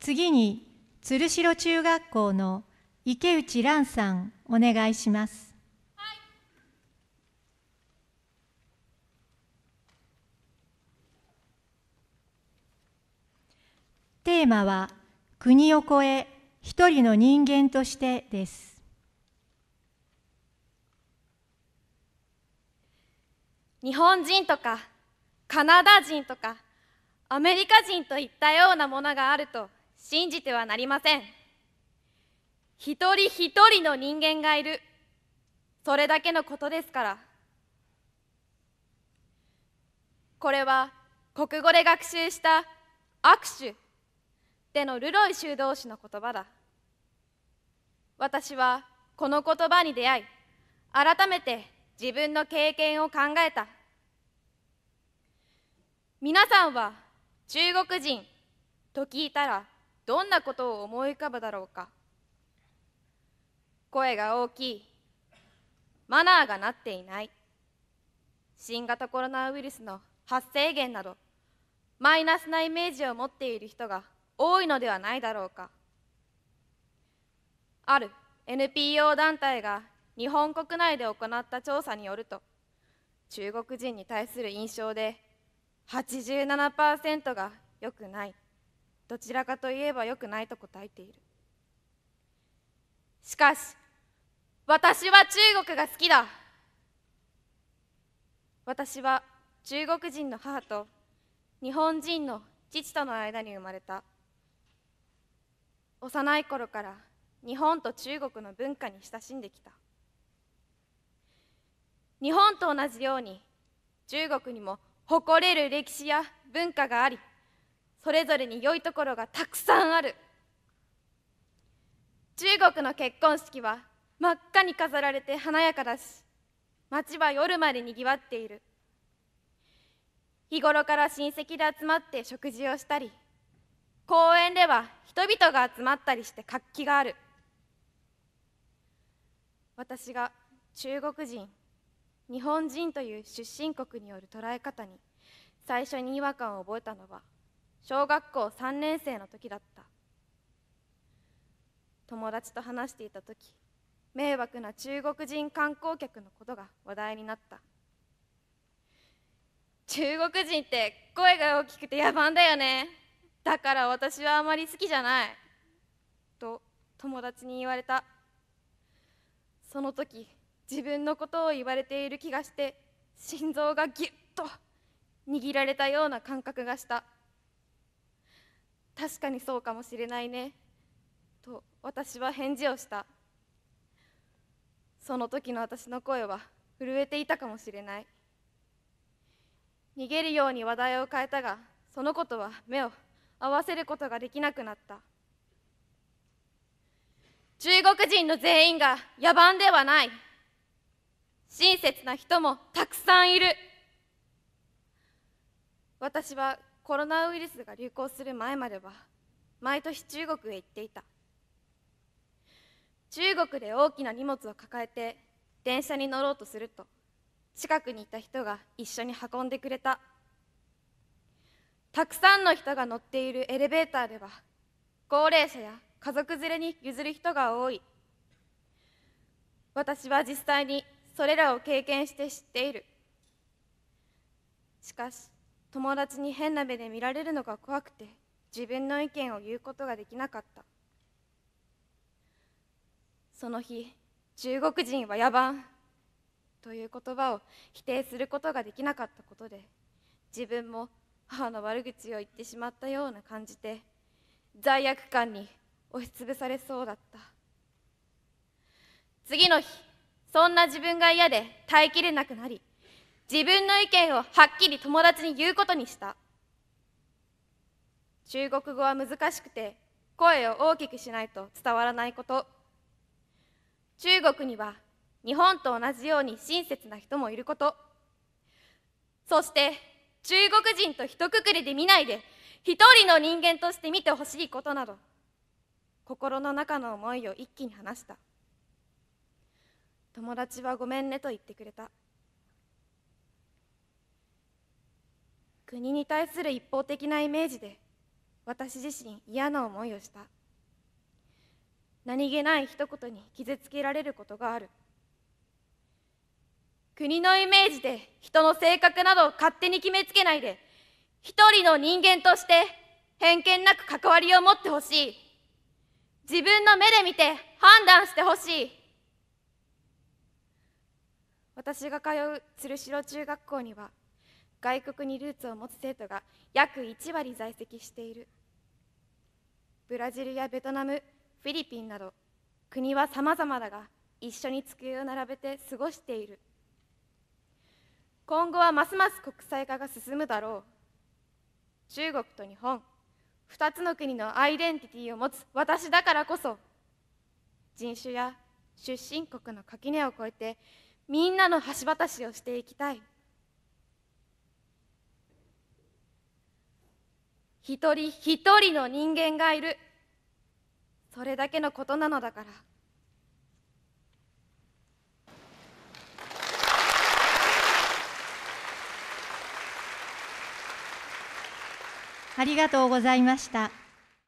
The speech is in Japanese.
次に鶴城中学校の池内蘭さんお願いします。テーマは国を越え一人の人間としてです。日本人とかカナダ人とかアメリカ人といったようなものがあると信じてはなりません一人一人の人間がいるそれだけのことですからこれは国語で学習した握手でのルロイ修道士の言葉だ私はこの言葉に出会い改めて自分の経験を考えた皆さんは中国人と聞いたらどんなことを思い浮かぶだろうか声が大きいマナーがなっていない新型コロナウイルスの発生源などマイナスなイメージを持っている人が多いのではないだろうかある NPO 団体が日本国内で行った調査によると中国人に対する印象で87%が良くないどちらかといえばよくないと答えているしかし私は中国が好きだ私は中国人の母と日本人の父との間に生まれた幼い頃から日本と中国の文化に親しんできた日本と同じように中国にも誇れる歴史や文化がありそれぞれに良いところがたくさんある中国の結婚式は真っ赤に飾られて華やかだし街は夜までにぎわっている日頃から親戚で集まって食事をしたり公園では人々が集まったりして活気がある私が中国人日本人という出身国による捉え方に最初に違和感を覚えたのは小学校3年生の時だった友達と話していた時迷惑な中国人観光客のことが話題になった中国人って声が大きくて野蛮だよねだから私はあまり好きじゃないと友達に言われたその時自分のことを言われている気がして心臓がぎゅっと握られたような感覚がした確かにそうかもしれないねと私は返事をしたその時の私の声は震えていたかもしれない逃げるように話題を変えたがそのことは目を合わせることができなくなった中国人の全員が野蛮ではない親切な人もたくさんいる私はコロナウイルスが流行する前までは毎年中国へ行っていた中国で大きな荷物を抱えて電車に乗ろうとすると近くにいた人が一緒に運んでくれたたくさんの人が乗っているエレベーターでは高齢者や家族連れに譲る人が多い私は実際にそれらを経験して知っているしかし友達に変な目で見られるのが怖くて自分の意見を言うことができなかったその日中国人は野蛮という言葉を否定することができなかったことで自分も母の悪口を言ってしまったような感じて罪悪感に押しつぶされそうだった次の日そんな自分が嫌で耐えきれなくなり自分の意見をはっきり友達に言うことにした中国語は難しくて声を大きくしないと伝わらないこと中国には日本と同じように親切な人もいることそして中国人と一括りで見ないで一人の人間として見てほしいことなど心の中の思いを一気に話した友達はごめんねと言ってくれた国に対する一方的なイメージで私自身嫌な思いをした何気ない一言に傷つけられることがある国のイメージで人の性格などを勝手に決めつけないで一人の人間として偏見なく関わりを持ってほしい自分の目で見て判断してほしい私が通う鶴城中学校には外国にルーツを持つ生徒が約1割在籍しているブラジルやベトナムフィリピンなど国は様々だが一緒に机を並べて過ごしている今後はますます国際化が進むだろう中国と日本2つの国のアイデンティティを持つ私だからこそ人種や出身国の垣根を越えてみんなの橋渡しをしていきたい。一人一人の人間がいるそれだけのことなのだからありがとうございました。